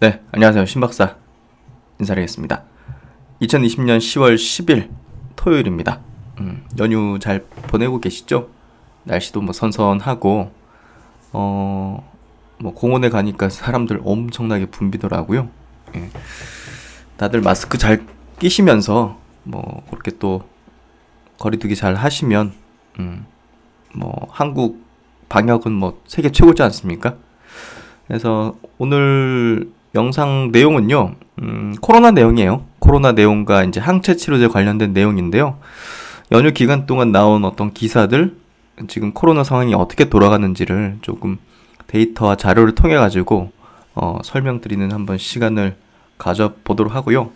네, 안녕하세요. 신박사 인사드리겠습니다. 2020년 10월 10일 토요일입니다. 음, 연휴 잘 보내고 계시죠? 날씨도 뭐 선선하고 어, 뭐 공원에 가니까 사람들 엄청나게 붐비더라고요. 예. 다들 마스크 잘 끼시면서 뭐 그렇게 또 거리두기 잘 하시면 음, 뭐 한국 방역은 뭐 세계 최고지 않습니까? 그래서 오늘 영상 내용은요, 음, 코로나 내용이에요. 코로나 내용과 이제 항체 치료제 관련된 내용인데요. 연휴 기간 동안 나온 어떤 기사들, 지금 코로나 상황이 어떻게 돌아가는지를 조금 데이터와 자료를 통해 가지고 어, 설명드리는 한번 시간을 가져보도록 하고요.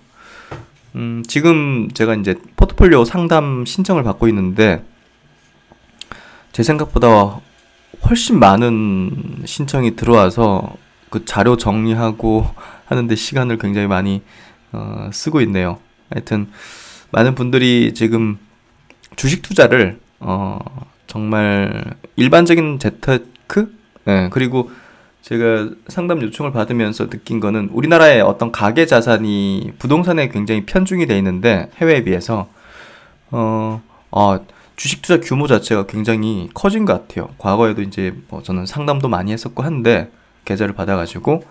음, 지금 제가 이제 포트폴리오 상담 신청을 받고 있는데 제 생각보다 훨씬 많은 신청이 들어와서 그 자료 정리하고 하는데 시간을 굉장히 많이 어, 쓰고 있네요. 하여튼 많은 분들이 지금 주식 투자를 어, 정말 일반적인 재테크 네, 그리고 제가 상담 요청을 받으면서 느낀 거는 우리나라의 어떤 가계 자산이 부동산에 굉장히 편중이 돼 있는데 해외에 비해서 어, 아, 주식 투자 규모 자체가 굉장히 커진 것 같아요. 과거에도 이제 뭐 저는 상담도 많이 했었고 한데 계좌를 받아가지고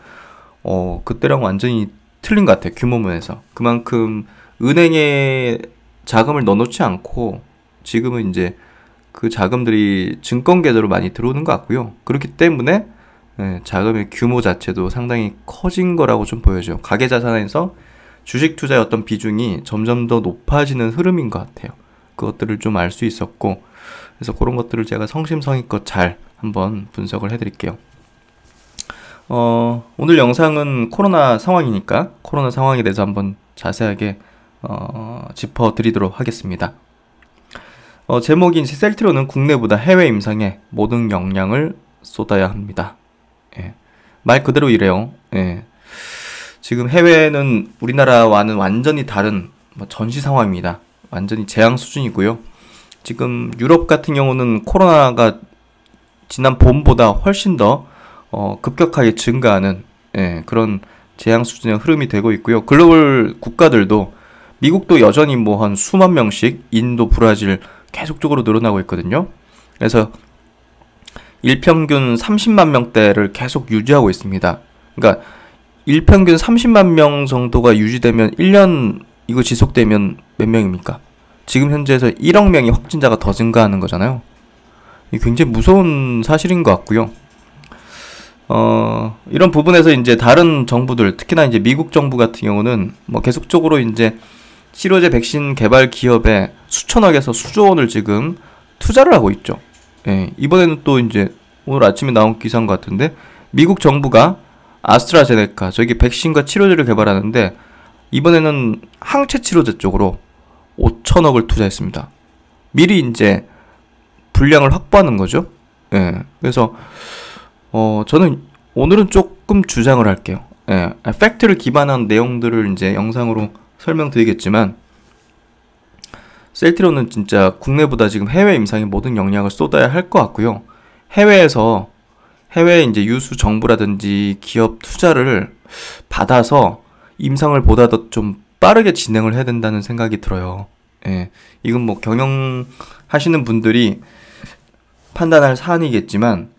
어 그때랑 완전히 틀린 것 같아 요 규모 면에서 그만큼 은행에 자금을 넣어놓지 않고 지금은 이제 그 자금들이 증권 계좌로 많이 들어오는 것 같고요 그렇기 때문에 예, 자금의 규모 자체도 상당히 커진 거라고 좀 보여져요 가계 자산에서 주식 투자의 어떤 비중이 점점 더 높아지는 흐름인 것 같아요 그것들을 좀 알 수 있었고 그래서 그런 것들을 제가 성심성의껏 잘 한번 분석을 해드릴게요. 어, 오늘 영상은 코로나 상황이니까 코로나 상황에 대해서 한번 자세하게 어, 짚어드리도록 하겠습니다. 어, 제목인 셀트리온은 국내보다 해외 임상에 모든 역량을 쏟아야 합니다. 예. 말 그대로 이래요. 예. 지금 해외는 우리나라와는 완전히 다른 뭐 전시 상황입니다. 완전히 재앙 수준이고요. 지금 유럽 같은 경우는 코로나가 지난 봄보다 훨씬 더 어, 급격하게 증가하는 예, 그런 재앙 수준의 흐름이 되고 있고요. 글로벌 국가들도 미국도 여전히 뭐 한 수만 명씩 인도, 브라질 계속적으로 늘어나고 있거든요. 그래서 일평균 30만 명대를 계속 유지하고 있습니다. 그러니까 일평균 30만 명 정도가 유지되면 1년 이거 지속되면 몇 명입니까? 지금 현재에서 1억 명이 확진자가 더 증가하는 거잖아요. 굉장히 무서운 사실인 것 같고요. 어, 이런 부분에서 이제 다른 정부들, 특히나 이제 미국 정부 같은 경우는 뭐 계속적으로 이제 치료제 백신 개발 기업에 수천억에서 수조 원을 지금 투자를 하고 있죠. 예, 이번에는 또 이제 오늘 아침에 나온 기사인 것 같은데 미국 정부가 아스트라제네카, 저기 백신과 치료제를 개발하는데 이번에는 항체 치료제 쪽으로 5천억을 투자했습니다. 미리 이제 분량을 확보하는 거죠. 예, 그래서 어, 저는 오늘은 조금 주장을 할게요. 예, 팩트를 기반한 내용들을 이제 영상으로 설명드리겠지만 셀티로는 진짜 국내보다 지금 해외 임상에 모든 역량을 쏟아야 할 것 같고요. 해외에서 해외 이제 유수 정부라든지 기업 투자를 받아서 임상을 보다 더 좀 빠르게 진행을 해야 된다는 생각이 들어요. 예. 이건 뭐 경영하시는 분들이 판단할 사안이겠지만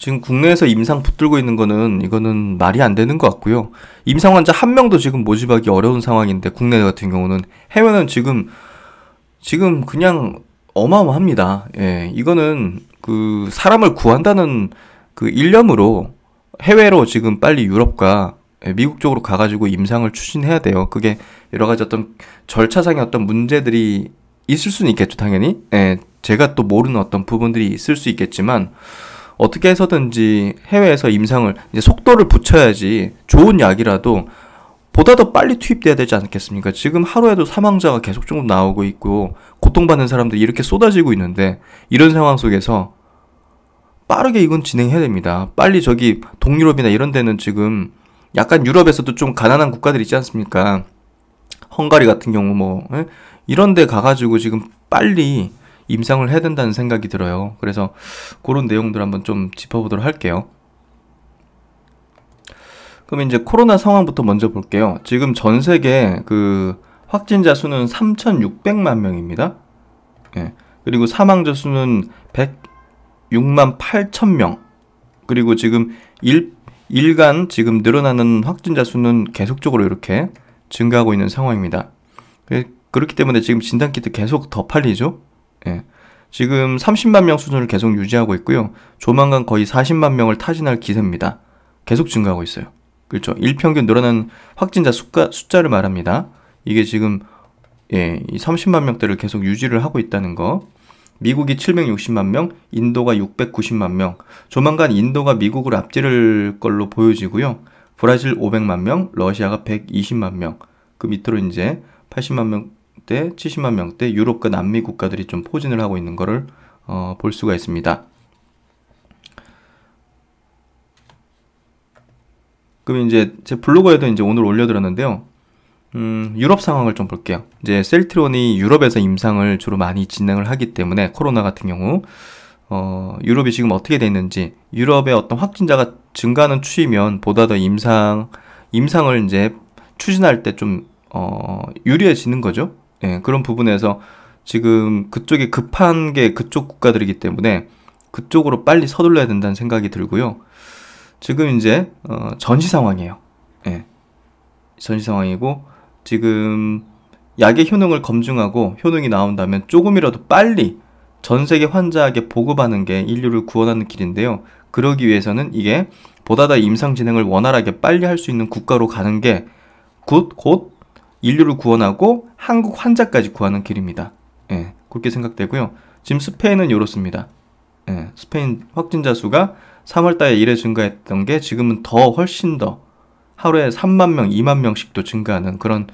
지금 국내에서 임상 붙들고 있는 거는 이거는 말이 안 되는 것 같고요. 임상 환자 한 명도 지금 모집하기 어려운 상황인데 국내 같은 경우는 해외는 지금 지금 그냥 어마어마합니다. 예, 이거는 그 사람을 구한다는 그 일념으로 해외로 지금 빨리 유럽과 예, 미국 쪽으로 가가지고 임상을 추진해야 돼요. 그게 여러 가지 어떤 절차상의 어떤 문제들이 있을 수는 있겠죠, 당연히. 예, 제가 또 모르는 어떤 부분들이 있을 수 있겠지만. 어떻게 해서든지 해외에서 임상을 이제 속도를 붙여야지 좋은 약이라도 보다 더 빨리 투입돼야 되지 않겠습니까? 지금 하루에도 사망자가 계속 조 나오고 있고 고통받는 사람들이 이렇게 쏟아지고 있는데 이런 상황 속에서 빠르게 이건 진행해야 됩니다. 빨리 저기 동유럽이나 이런 데는 지금 약간 유럽에서도 좀 가난한 국가들 있지 않습니까? 헝가리 같은 경우 뭐 예? 이런 데 가가지고 지금 빨리 임상을 해야 된다는 생각이 들어요. 그래서 그런 내용들 한번 좀 짚어보도록 할게요. 그럼 이제 코로나 상황부터 먼저 볼게요. 지금 전 세계 그 확진자 수는 3,600만 명입니다. 예. 그리고 사망자 수는 106만 8천 명. 그리고 지금 일, 일간 지금 늘어나는 확진자 수는 계속적으로 이렇게 증가하고 있는 상황입니다. 예, 그렇기 때문에 지금 진단키트 계속 더 팔리죠? 예. 지금 30만 명 수준을 계속 유지하고 있고요. 조만간 거의 40만 명을 타진할 기세입니다. 계속 증가하고 있어요. 그렇죠. 일평균 늘어난 확진자 숫가, 숫자를 말합니다. 이게 지금 예, 이 30만 명대를 계속 유지를 하고 있다는 거. 미국이 760만 명, 인도가 690만 명. 조만간 인도가 미국을 앞지를 걸로 보여지고요. 브라질 500만 명, 러시아가 120만 명. 그 밑으로 이제 80만 명 명대, 70만 명대 유럽과 그 남미 국가들이 좀 포진을 하고 있는 것을 어, 볼 수가 있습니다. 그럼 이제 제 블로그에도 이제 오늘 올려드렸는데요. 음, 유럽 상황을 좀 볼게요. 이제 셀트론이 유럽에서 임상을 주로 많이 진행을 하기 때문에 코로나 같은 경우 어, 유럽이 지금 어떻게 되는지 유럽의 어떤 확진자가 증가하는 추이면 보다 더 임상 임상을 이제 추진할 때좀 어, 유리해지는 거죠. 예, 그런 부분에서 지금 그쪽이 급한 게 그쪽 국가들이기 때문에 그쪽으로 빨리 서둘러야 된다는 생각이 들고요. 지금 이제 어, 전시 상황이에요. 예. 전시 상황이고 지금 약의 효능을 검증하고 효능이 나온다면 조금이라도 빨리 전 세계 환자에게 보급하는 게 인류를 구원하는 길인데요. 그러기 위해서는 이게 보다 더 임상 진행을 원활하게 빨리 할 수 있는 국가로 가는 게 곧 곧 인류를 구원하고 한국 환자까지 구하는 길입니다. 예, 그렇게 생각되고요. 지금 스페인은 이렇습니다. 예, 스페인 확진자 수가 3월달에 1회 증가했던 게 지금은 더 훨씬 더 하루에 3만 명, 2만 명씩도 증가하는 그런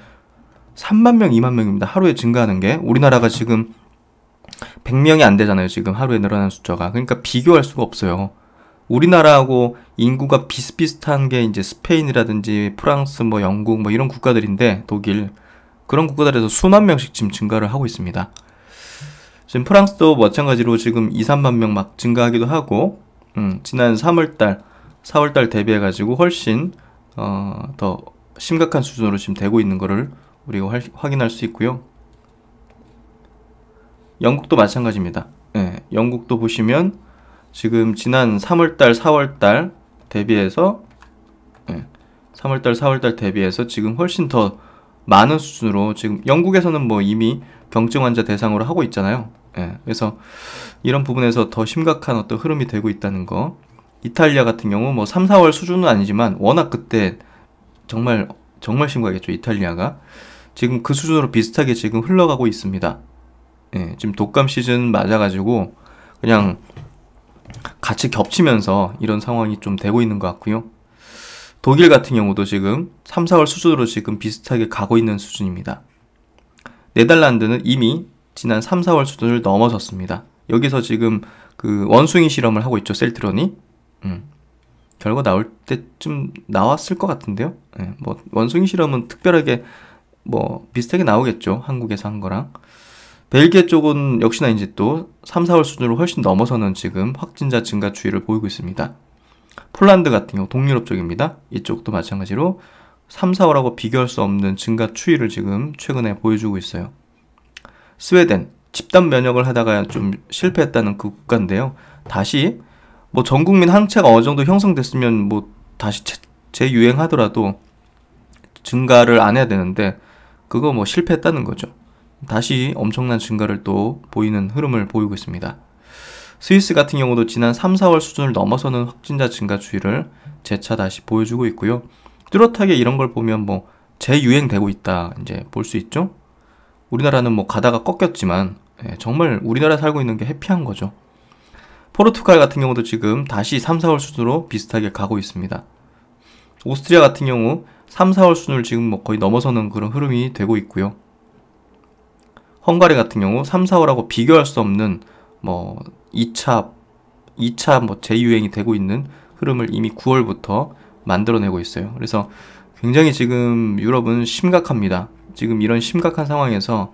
3만 명, 2만 명입니다. 하루에 증가하는 게 우리나라가 지금 100명이 안 되잖아요. 지금 하루에 늘어난 숫자가. 그러니까 비교할 수가 없어요. 우리나라하고 인구가 비슷비슷한 게 이제 스페인이라든지 프랑스, 뭐 영국, 뭐 이런 국가들인데 독일 그런 국가들에서 수만 명씩 지금 증가를 하고 있습니다. 지금 프랑스도 마찬가지로 지금 2, 3만 명 막 증가하기도 하고, 음, 지난 3월달, 4월달 대비해가지고 훨씬 어, 더 심각한 수준으로 지금 되고 있는 것을 우리가 활, 확인할 수 있고요. 영국도 마찬가지입니다. 예, 영국도 보시면 지금 지난 3월달, 4월달 대비해서 예, 3월달, 4월달 대비해서 지금 훨씬 더 많은 수준으로 지금 영국에서는 뭐 이미 경증 환자 대상으로 하고 있잖아요. 예, 그래서 이런 부분에서 더 심각한 어떤 흐름이 되고 있다는 거. 이탈리아 같은 경우 뭐 3, 4월 수준은 아니지만 워낙 그때 정말 정말 심각했죠. 이탈리아가 지금 그 수준으로 비슷하게 지금 흘러가고 있습니다. 예, 지금 독감 시즌 맞아가지고 그냥 같이 겹치면서 이런 상황이 좀 되고 있는 것 같고요. 독일 같은 경우도 지금 3, 4월 수준으로 지금 비슷하게 가고 있는 수준입니다. 네덜란드는 이미 지난 3, 4월 수준을 넘어섰습니다. 여기서 지금 그 원숭이 실험을 하고 있죠, 셀트론이. 음. 결과 나올 때쯤 나왔을 것 같은데요. 네, 뭐 원숭이 실험은 특별하게 뭐 비슷하게 나오겠죠. 한국에서 한 거랑. 벨기에 쪽은 역시나 이제 또 3, 4월 수준으로 훨씬 넘어서는 지금 확진자 증가 추이를 보이고 있습니다. 폴란드 같은 경우 동유럽 쪽입니다. 이쪽도 마찬가지로 3, 4월하고 비교할 수 없는 증가 추이를 지금 최근에 보여주고 있어요. 스웨덴 집단 면역을 하다가 좀 실패했다는 그 국가인데요. 다시 뭐 전 국민 항체가 어느 정도 형성됐으면 뭐 다시 재유행하더라도 증가를 안 해야 되는데 그거 뭐 실패했다는 거죠. 다시 엄청난 증가를 또 보이는 흐름을 보이고 있습니다. 스위스 같은 경우도 지난 3, 4월 수준을 넘어서는 확진자 증가 추이를 재차 다시 보여주고 있고요. 뚜렷하게 이런 걸 보면 뭐 재유행되고 있다 이제 볼 수 있죠. 우리나라는 뭐 가다가 꺾였지만 예, 정말 우리나라에 살고 있는 게 해피한 거죠. 포르투갈 같은 경우도 지금 다시 3, 4월 수준으로 비슷하게 가고 있습니다. 오스트리아 같은 경우 3, 4월 수준을 지금 뭐 거의 넘어서는 그런 흐름이 되고 있고요. 헝가리 같은 경우 3, 4월하고 비교할 수 없는 뭐 2차 2차 뭐 재유행이 되고 있는 흐름을 이미 9월부터 만들어내고 있어요. 그래서 굉장히 지금 유럽은 심각합니다. 지금 이런 심각한 상황에서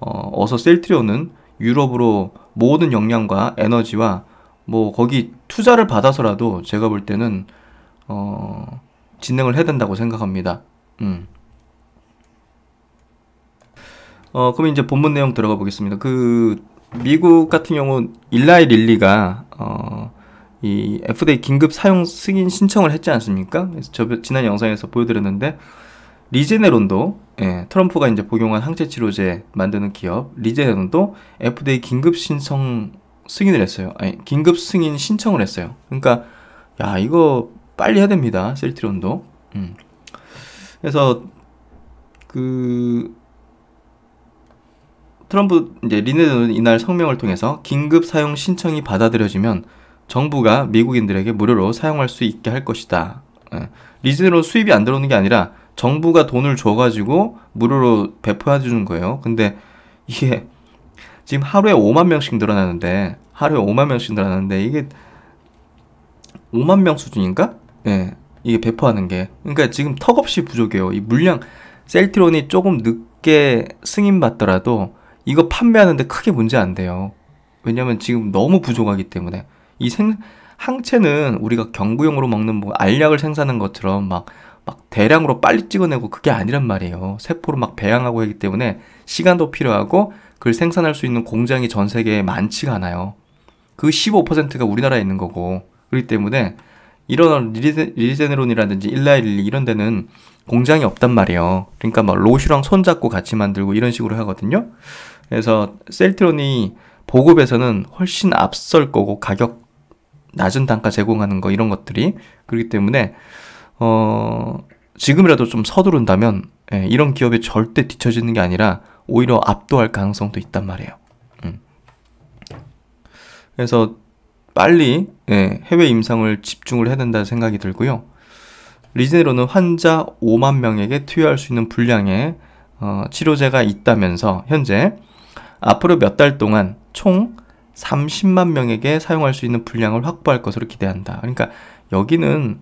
어, 서 셀트리온은 유럽으로 모든 역량과 에너지와 뭐 거기 투자를 받아서라도 제가 볼 때는 어, 진행을 해야 된다고 생각합니다. 음. 어, 그럼 이제 본문 내용 들어가 보겠습니다. 그 미국 같은 경우 일라이 릴리가 어, 이 FDA 긴급 사용 승인 신청을 했지 않습니까? 그래서 저 지난 영상에서 보여드렸는데 리제네론도 예, 트럼프가 이제 복용한 항체 치료제 만드는 기업 리제네론도 FDA 긴급 신청 승인을 했어요. 아니 긴급 승인 신청을 했어요. 그러니까 야 이거 빨리 해야 됩니다. 셀트론도. 음. 그래서 그 트럼프 이제 리네는 이날 성명을 통해서 긴급 사용 신청이 받아들여지면 정부가 미국인들에게 무료로 사용할 수 있게 할 것이다. 예. 리즈로 수입이 안 들어오는 게 아니라 정부가 돈을 줘가지고 무료로 배포해 주는 거예요. 근데 이게 지금 하루에 5만 명씩 늘어나는데 하루에 5만 명씩 늘어나는데 이게 5만 명 수준인가? 예. 이게 배포하는 게. 그러니까 지금 턱없이 부족해요. 이 물량 셀트론이 조금 늦게 승인 받더라도 이거 판매하는데 크게 문제 안 돼요. 왜냐면 지금 너무 부족하기 때문에 이 생, 항체는 우리가 경구용으로 먹는 뭐 알약을 생산한 것처럼 막, 막 대량으로 빨리 찍어내고 그게 아니란 말이에요. 세포로 막 배양하고 하기 때문에 시간도 필요하고 그걸 생산할 수 있는 공장이 전 세계에 많지가 않아요. 그 15%가 우리나라에 있는 거고 그렇기 때문에 이런 리젠네론이라든지 일라일리 이런 데는 공장이 없단 말이에요. 그러니까 막 로슈랑 손잡고 같이 만들고 이런 식으로 하거든요. 그래서 셀트론이 보급에서는 훨씬 앞설 거고 가격 낮은 단가 제공하는 거 이런 것들이 그렇기 때문에 어 지금이라도 좀 서두른다면 예, 이런 기업에 절대 뒤처지는 게 아니라 오히려 압도할 가능성도 있단 말이에요. 음. 그래서 빨리 예, 해외 임상을 집중을 해야 된다는 생각이 들고요. 리즈네로는 환자 5만 명에게 투여할 수 있는 분량의 어, 치료제가 있다면서 현재 앞으로 몇 달 동안 총 30만 명에게 사용할 수 있는 분량을 확보할 것으로 기대한다. 그러니까 여기는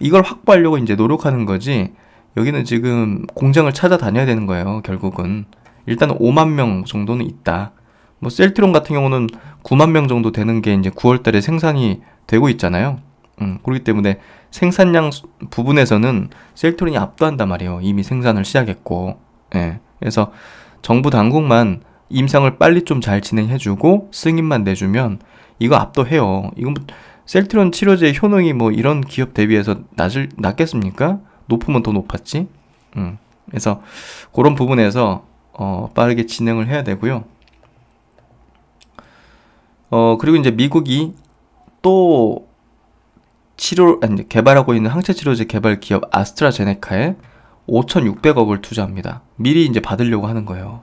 이걸 확보하려고 이제 노력하는 거지 여기는 지금 공장을 찾아다녀야 되는 거예요. 결국은 일단 5만 명 정도는 있다. 뭐 셀트론 같은 경우는 9만 명 정도 되는 게 이제 9월 달에 생산이 되고 있잖아요. 음, 그렇기 때문에 생산량 부분에서는 셀트론이 압도한단 말이에요. 이미 생산을 시작했고. 예. 그래서 정부 당국만 임상을 빨리 좀 잘 진행해주고 승인만 내주면 이거 압도해요. 이건 뭐 셀트론 치료제 효능이 뭐 이런 기업 대비해서 낮을, 낮겠습니까? 높으면 더 높았지. 음. 그래서 그런 부분에서 어, 빠르게 진행을 해야 되고요. 어, 그리고 이제 미국이 또 치료 아니 개발하고 있는 항체 치료제 개발 기업 아스트라제네카에 5,600억을 투자합니다. 미리 이제 받으려고 하는 거예요.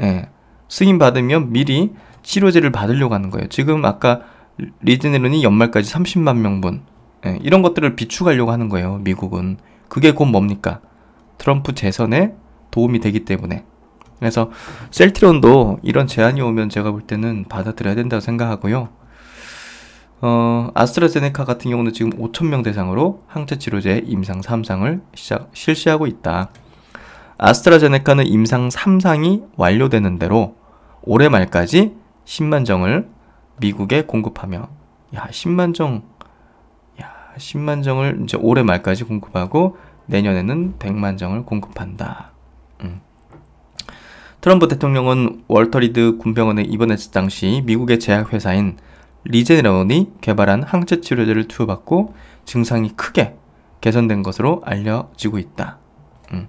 예. 승인 받으면 미리 치료제를 받으려고 하는 거예요. 지금 아까 리즈네론이 연말까지 30만 명분 예, 이런 것들을 비축하려고 하는 거예요. 미국은 그게 곧 뭡니까? 트럼프 재선에 도움이 되기 때문에 그래서 셀트론도 이런 제안이 오면 제가 볼 때는 받아들여야 된다고 생각하고요. 어, 아스트라제네카 같은 경우는 지금 5천명 대상으로 항체 치료제 임상 3상을 시작, 실시하고 있다. 아스트라제네카는 임상 3상이 완료되는 대로 올해 말까지 10만 정을 미국에 공급하며 야 10만 정, 야 10만 정을 이제 올해 말까지 공급하고 내년에는 100만 정을 공급한다. 음. 트럼프 대통령은 월터리드 군병원에 입원했을 당시 미국의 제약회사인 리제네론이 개발한 항체 치료제를 투여받고 증상이 크게 개선된 것으로 알려지고 있다. 음.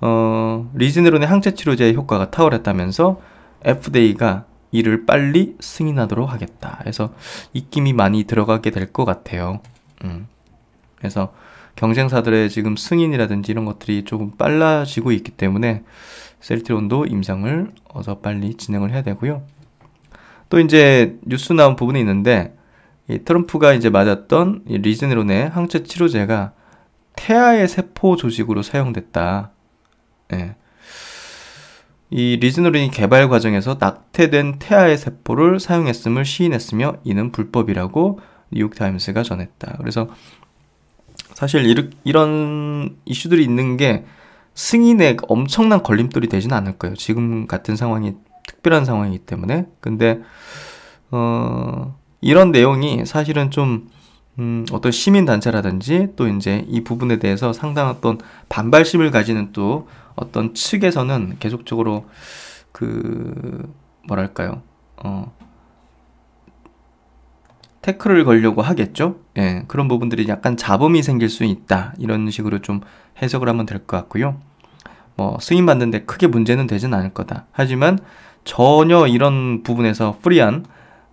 어, 리제네론의 항체 치료제의 효과가 탁월했다면서 FDA가 이를 빨리 승인하도록 하겠다. 그래서 입김이 많이 들어가게 될 것 같아요. 음. 그래서 경쟁사들의 지금 승인이라든지 이런 것들이 조금 빨라지고 있기 때문에 셀트론도 임상을 어서 빨리 진행을 해야 되고요. 또 이제 뉴스 나온 부분이 있는데 이 트럼프가 이제 맞았던 리즈네론의 항체 치료제가 태아의 세포 조직으로 사용됐다. 예. 이 리즈노린이 개발 과정에서 낙태된 태아의 세포를 사용했음을 시인했으며 이는 불법이라고 뉴욕타임스가 전했다. 그래서 사실 이르, 이런 이슈들이 있는 게 승인에 엄청난 걸림돌이 되지는 않을 거예요. 지금 같은 상황이 특별한 상황이기 때문에. 근데 어, 이런 내용이 사실은 좀 음, 어떤 시민 단체라든지 또 이제 이 부분에 대해서 상당한 어떤 반발심을 가지는 또 어떤 측에서는 계속적으로 그 뭐랄까요? 어 태클을 걸려고 하겠죠? 예, 그런 부분들이 약간 잡음이 생길 수 있다. 이런 식으로 좀 해석을 하면 될 것 같고요. 뭐, 승인 받는데 크게 문제는 되진 않을 거다. 하지만 전혀 이런 부분에서 프리한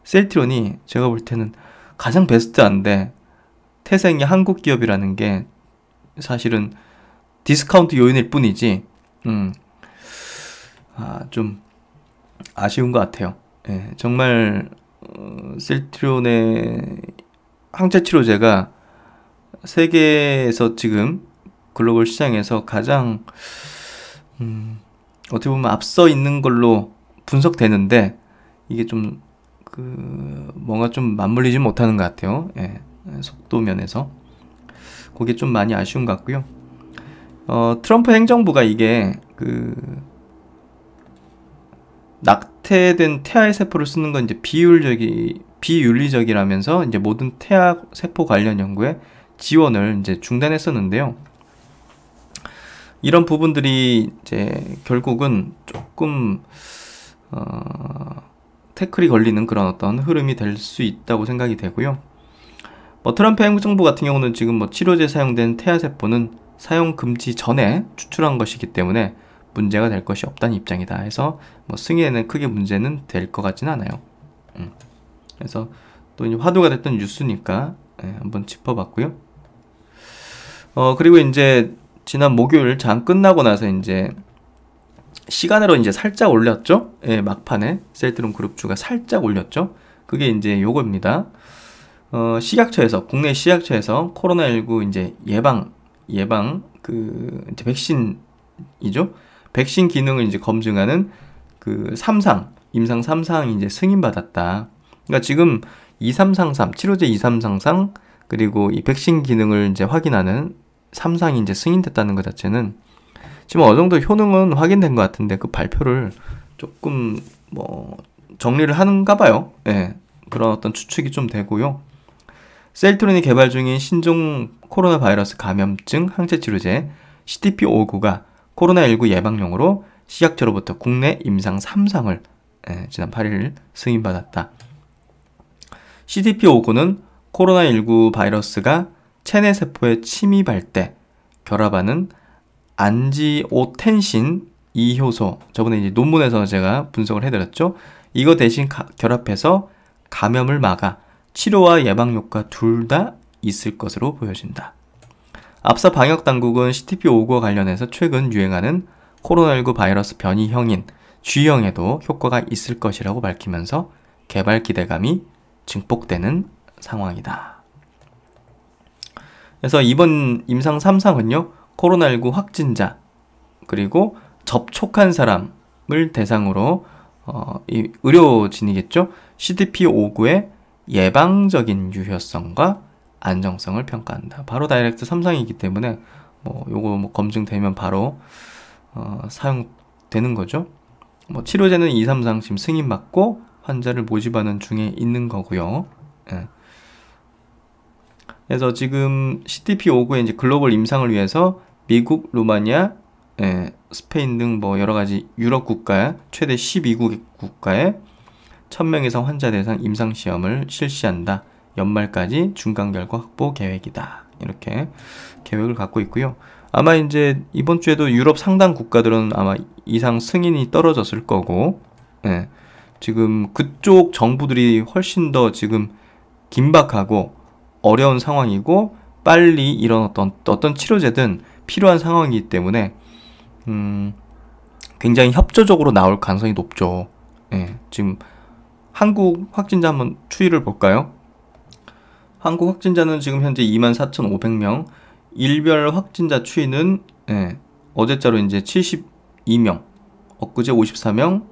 셀트론이 제가 볼 때는 가장 베스트한데, 태생이 한국 기업이라는 게 사실은 디스카운트 요인일 뿐이지, 음, 아, 좀 아쉬운 것 같아요. 예, 정말 어, 셀트리온의 항체 치료제가 세계에서 지금 글로벌 시장에서 가장 음, 어떻게 보면 앞서 있는 걸로 분석되는데 이게 좀 그 뭔가 좀 맞물리지 못하는 것 같아요. 예, 속도 면에서 그게 좀 많이 아쉬운 것 같고요. 어, 트럼프 행정부가 이게 그 낙태된 태아의 세포를 쓰는 건 이제 비율적이 비윤리적이라면서 이제 모든 태아 세포 관련 연구에 지원을 이제 중단했었는데요. 이런 부분들이 이제 결국은 조금 어, 태클이 걸리는 그런 어떤 흐름이 될 수 있다고 생각이 되고요. 뭐 트럼프 행정부 같은 경우는 지금 뭐 치료제 사용된 태아 세포는 사용 금지 전에 추출한 것이기 때문에 문제가 될 것이 없다는 입장이다 해서 뭐 승인에는 크게 문제는 될 것같진 않아요. 음. 그래서 또 화두가 됐던 뉴스니까 예, 한번 짚어봤고요. 어 그리고 이제 지난 목요일 장 끝나고 나서 이제 시간으로 이제 살짝 올렸죠. 예, 막판에 셀트론 그룹주가 살짝 올렸죠. 그게 이제 요겁니다. 어, 식약처에서 국내 식약처에서 코로나19 이제 예방 예방 그 이제 백신이죠. 백신 기능을 이제 검증하는 그 3상 임상 3상 이제 승인 받았다. 그러니까 지금 2333 치료제 2333 그리고 이 백신 기능을 이제 확인하는 3상이 이제 승인됐다는 것 자체는 지금 어느 정도 효능은 확인된 것 같은데 그 발표를 조금 뭐 정리를 하는가 봐요. 예. 그런 어떤 추측이 좀 되고요. 셀트론이 개발 중인 신종 코로나 바이러스 감염증 항체 치료제 CTP-519가 코로나19 예방용으로 시약처로부터 국내 임상 3상을 예, 지난 8일 승인받았다. CTP-519는 코로나19 바이러스가 체내 세포에 침입할 때 결합하는 안지오텐신 2효소 저번에 이제 논문에서 제가 분석을 해드렸죠. 이거 대신 가, 결합해서 감염을 막아 치료와 예방 효과 둘 다 있을 것으로 보여진다. 앞서 방역 당국은 c t p 5와 관련해서 최근 유행하는 코로나19 바이러스 변이형인 G형에도 효과가 있을 것이라고 밝히면서 개발 기대감이 증폭되는 상황이다. 그래서 이번 임상 3상은요, 코로나19 확진자, 그리고 접촉한 사람을 대상으로, 어, 의료진이겠죠? CDP 5구의 예방적인 유효성과 안정성을 평가한다. 바로 다이렉트 삼상이기 때문에 뭐 요거 뭐 검증되면 바로 어, 사용되는 거죠. 뭐 치료제는 2, 3상 지금 승인 받고 환자를 모집하는 중에 있는 거고요. 예. 그래서 지금 CTP 5구의 이제 글로벌 임상을 위해서 미국, 루마니아, 예, 스페인 등 뭐 여러 가지 유럽 국가 최대 12국 국가에 1000명 이상 환자 대상 임상시험을 실시한다. 연말까지 중간 결과 확보 계획이다. 이렇게 계획을 갖고 있고요. 아마 이제 이번 주에도 유럽 상당 국가들은 아마 이상 승인이 떨어졌을 거고, 예. 지금 그쪽 정부들이 훨씬 더 지금 긴박하고 어려운 상황이고, 빨리 이런 어떤, 어떤 치료제든 필요한 상황이기 때문에, 음, 굉장히 협조적으로 나올 가능성이 높죠. 예. 지금 한국 확진자 한번 추이를 볼까요? 한국 확진자는 지금 현재 24,500명, 일별 확진자 추이는 예, 어제자로 이제 72명, 엊그제 54명,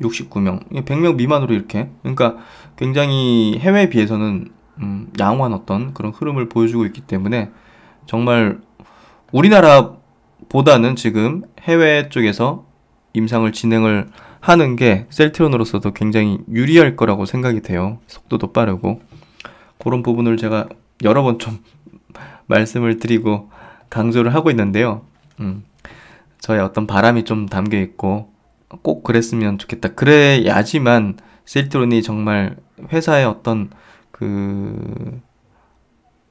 69명, 100명 미만으로 이렇게. 그러니까 굉장히 해외에 비해서는 음, 양호한 어떤 그런 흐름을 보여주고 있기 때문에 정말 우리나라보다는 지금 해외 쪽에서 임상을 진행을 하는 게 셀트론으로서도 굉장히 유리할 거라고 생각이 돼요. 속도도 빠르고 그런 부분을 제가 여러 번 좀 말씀을 드리고 강조를 하고 있는데요. 음, 저의 어떤 바람이 좀 담겨 있고 꼭 그랬으면 좋겠다. 그래야지만 셀트론이 정말 회사의 어떤 그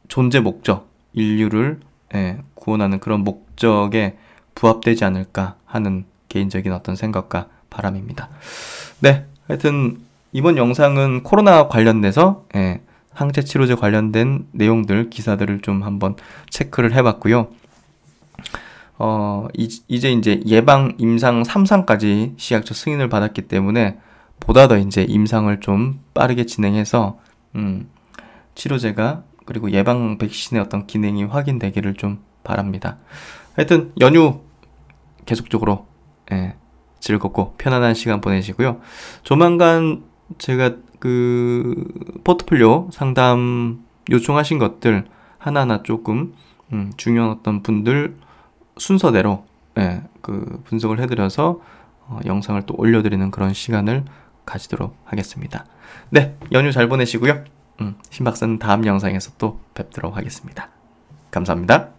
존재 목적, 인류를 예, 구원하는 그런 목적에 부합되지 않을까 하는 개인적인 어떤 생각과 바람입니다. 네, 하여튼 이번 영상은 코로나 관련돼서 예, 항체 치료제 관련된 내용들 기사들을 좀 한번 체크를 해봤고요. 어, 이제 이제 예방 임상 3상까지 시약처 승인을 받았기 때문에 보다 더 이제 임상을 좀 빠르게 진행해서 음, 치료제가 그리고 예방 백신의 어떤 기능이 확인되기를 좀 바랍니다. 하여튼 연휴 계속적으로 예, 즐겁고 편안한 시간 보내시고요. 조만간 제가 그 포트폴리오 상담 요청하신 것들 하나하나 조금 음, 중요한 어떤 분들 순서대로 예, 그 분석을 해드려서 어, 영상을 또 올려드리는 그런 시간을 가지도록 하겠습니다. 네, 연휴 잘 보내시고요. 음, 신 박사는 다음 영상에서 또 뵙도록 하겠습니다. 감사합니다.